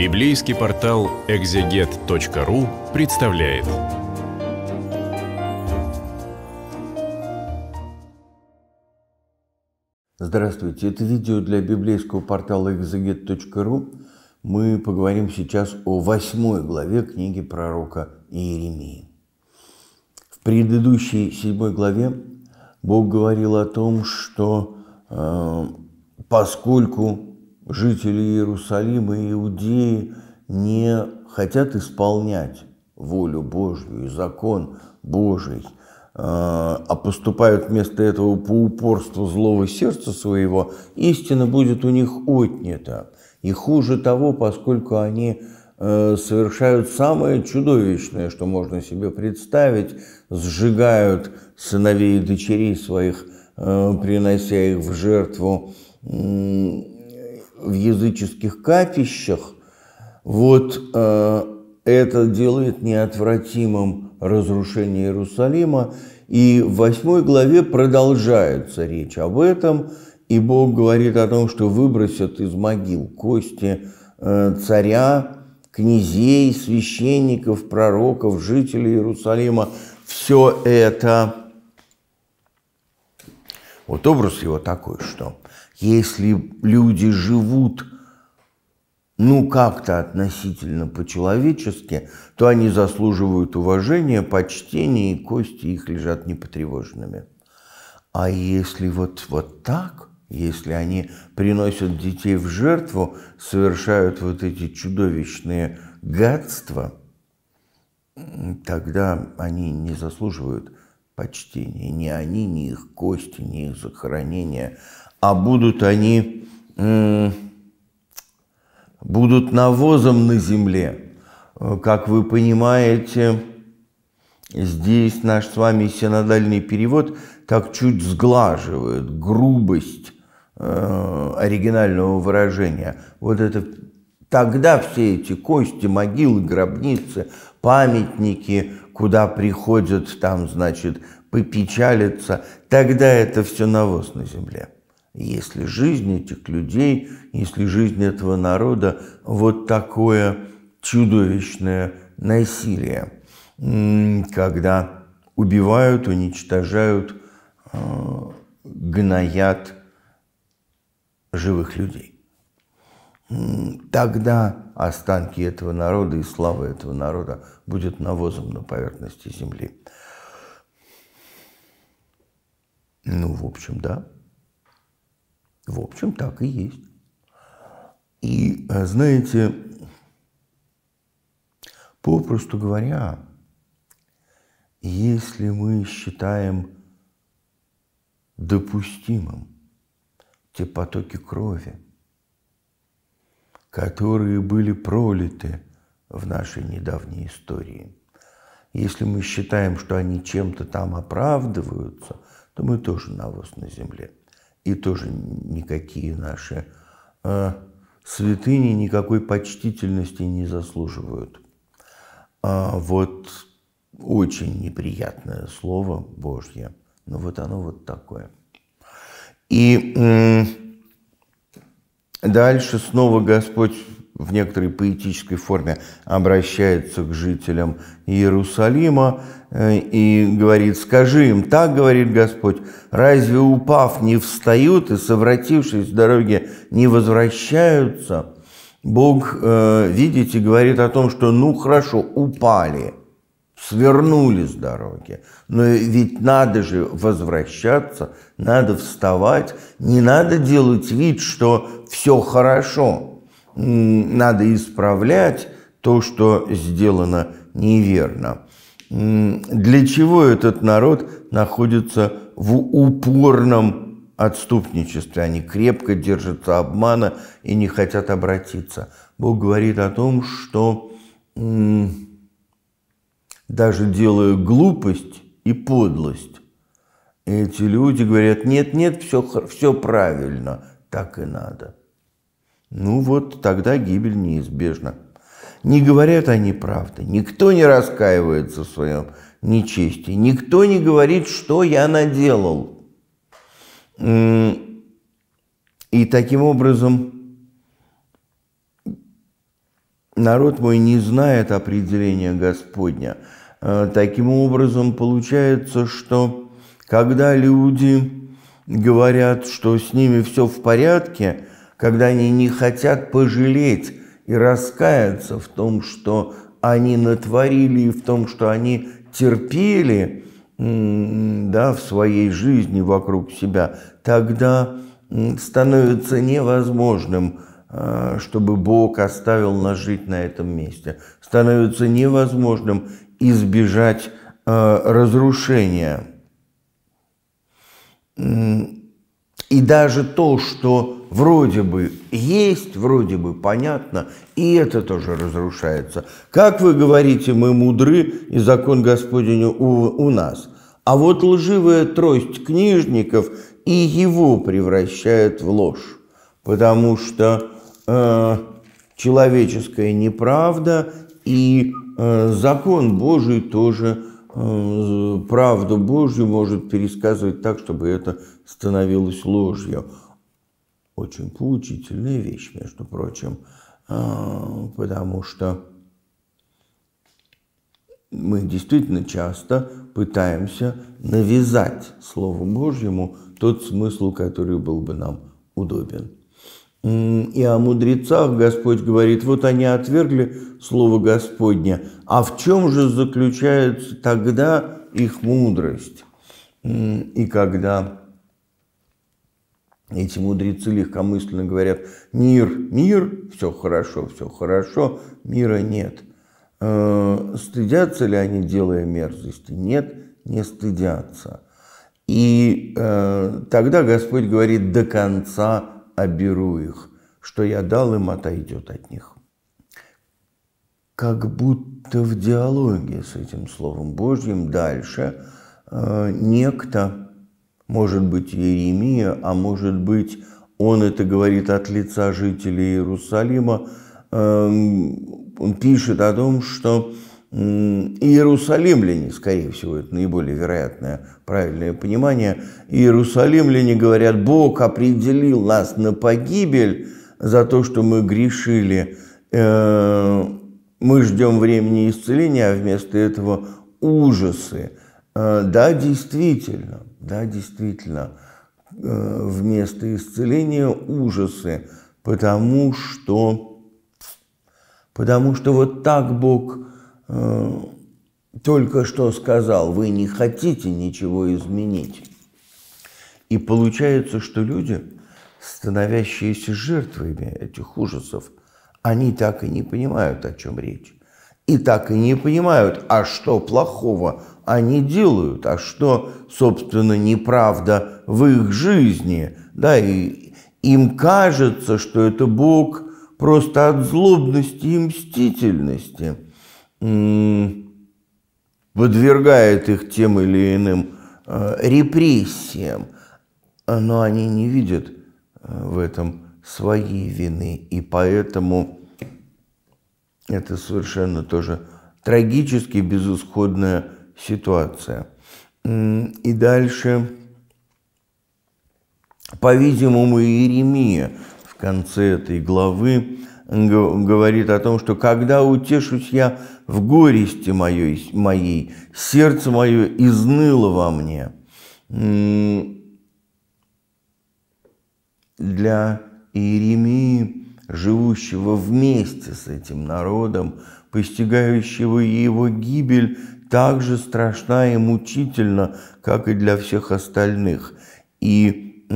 Библейский портал экзегет.ру представляет. Здравствуйте, это видео для библейского портала экзегет.ру. Мы поговорим сейчас о восьмой главе книги пророка Иеремии. В предыдущей седьмой главе Бог говорил о том, что э, поскольку жители Иерусалима и Иудеи не хотят исполнять волю Божью и закон Божий, э, а поступают вместо этого по упорству злого сердца своего, истина будет у них отнята. И хуже того, поскольку они э, совершают самое чудовищное, что можно себе представить, сжигают сыновей и дочерей своих, э, принося их в жертву в языческих капищах, вот э, это делает неотвратимым разрушение Иерусалима. И в восьмой главе продолжается речь об этом, и Бог говорит о том, что выбросят из могил кости э, царя, князей, священников, пророков, жителей Иерусалима. Все это... Вот образ его такой, что если люди живут ну как-то относительно по-человечески, то они заслуживают уважения, почтения, и кости их лежат непотревоженными. А если вот, вот так, если они приносят детей в жертву, совершают вот эти чудовищные гадства, тогда они не заслуживают почтения. Ни они, ни их кости, ни их захоронения а будут они будут навозом на земле. Э, как вы понимаете, здесь наш с вами синодальный перевод так чуть сглаживает грубость э, оригинального выражения. Вот это тогда все эти кости, могилы, гробницы, памятники, куда приходят там, значит, попечалиться, тогда это все навоз на земле. Если жизнь этих людей, если жизнь этого народа вот такое чудовищное насилие, когда убивают, уничтожают, э, гноят живых людей. Тогда останки этого народа и слава этого народа будет навозом на поверхности земли. Ну, в общем, да. В общем, так и есть. И, э, знаете, попросту говоря, если мы считаем допустимым те потоки крови, которые были пролиты в нашей недавней истории, если мы считаем, что они чем-то там оправдываются, то мы тоже навоз на земле – и тоже никакие наши э, святыни никакой почтительности не заслуживают. А вот очень неприятное слово Божье. Но вот оно вот такое. И э, дальше снова Господь в некоторой поэтической форме обращается к жителям Иерусалима э, и говорит, «Скажи им, так, — говорит Господь, — разве упав не встают и, совратившись с дороги, не возвращаются?» Бог, э, видите, говорит о том, что ну хорошо, упали, свернули с дороги, но ведь надо же возвращаться, надо вставать, не надо делать вид, что все хорошо надо исправлять то, что сделано неверно. Для чего этот народ находится в упорном отступничестве? Они крепко держатся обмана и не хотят обратиться. Бог говорит о том, что даже делая глупость и подлость, эти люди говорят, нет-нет, все, все правильно, так и надо – ну вот тогда гибель неизбежна. Не говорят они правды, никто не раскаивается в своем нечестии, никто не говорит, что я наделал. И таким образом народ мой не знает определения Господня. Э, таким образом получается, что когда люди говорят, что с ними все в порядке – когда они не хотят пожалеть и раскаяться в том, что они натворили, и в том, что они терпели да, в своей жизни вокруг себя, тогда становится невозможным, а, чтобы Бог оставил нас жить на этом месте. Становится невозможным избежать а, разрушения. И даже то, что вроде бы есть, вроде бы понятно, и это тоже разрушается. Как вы говорите, мы мудры, и закон Господень у, у нас. А вот лживая трость книжников и его превращает в ложь, потому что э, человеческая неправда и э, закон Божий тоже э, правду Божью может пересказывать так, чтобы это становилось ложью. Очень поучительная вещь, между прочим, а, потому что мы действительно часто пытаемся навязать Слову Божьему тот смысл, который был бы нам удобен. И о мудрецах Господь говорит, вот они отвергли Слово Господне, а в чем же заключается тогда их мудрость? И когда эти мудрецы легкомысленно говорят «мир, мир, все хорошо, все хорошо, мира нет». Э, стыдятся ли они, делая мерзости? Нет, не стыдятся. И э, тогда Господь говорит «до конца оберу их, что я дал им, отойдет от них». Как будто в диалоге с этим Словом Божьим дальше э, некто, может быть, Иеремия, а может быть, он это говорит от лица жителей Иерусалима. Эм, он пишет о том, что иерусалимляне, скорее всего, это наиболее вероятное правильное понимание, иерусалимляне говорят, Бог определил нас на погибель за то, что мы грешили, э, мы ждем времени исцеления, а вместо этого ужасы. Э, да, действительно, да, действительно, э, вместо исцеления ужасы, потому что, потому что вот так Бог э, только что сказал, вы не хотите ничего изменить. И получается, что люди, становящиеся жертвами этих ужасов, они так и не понимают, о чем речь. И так и не понимают, а что плохого они делают, а что, собственно, неправда в их жизни. Да, и им кажется, что это Бог просто от злобности и мстительности подвергает их тем или иным э, репрессиям, но они не видят э, в этом своей вины, и поэтому это совершенно тоже трагически безысходная ситуация. И дальше, по-видимому, Иеремия в конце этой главы говорит о том, что «когда утешусь я в горести моей, моей сердце мое изныло во мне». Для Иеремии, живущего вместе с этим народом, постигающего его гибель, так же страшна и мучительна, как и для всех остальных. И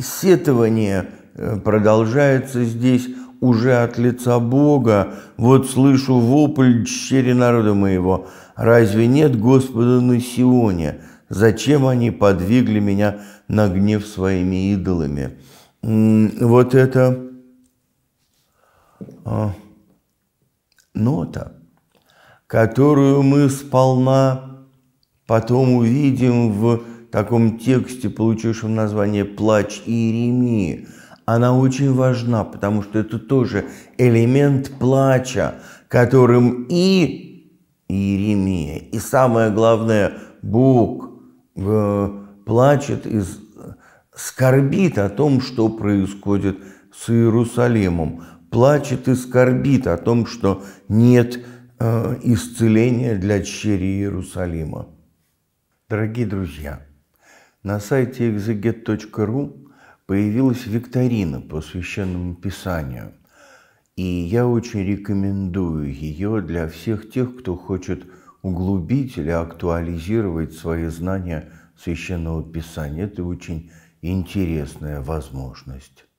сетование э, продолжается здесь уже от лица Бога. Вот слышу вопль щери народа моего. Разве нет Господа на Сионе? Зачем они подвигли меня на гнев своими идолами? Вот это а, нота которую мы сполна потом увидим в таком тексте, получившем название «Плач Иеремии», она очень важна, потому что это тоже элемент плача, которым и Иеремия, и самое главное, Бог э, плачет и скорбит о том, что происходит с Иерусалимом, плачет и скорбит о том, что нет Э, исцеление для дочери Иерусалима. Дорогие друзья, на сайте exeget.ru появилась викторина по Священному Писанию, и я очень рекомендую ее для всех тех, кто хочет углубить или актуализировать свои знания Священного Писания. Это очень интересная возможность.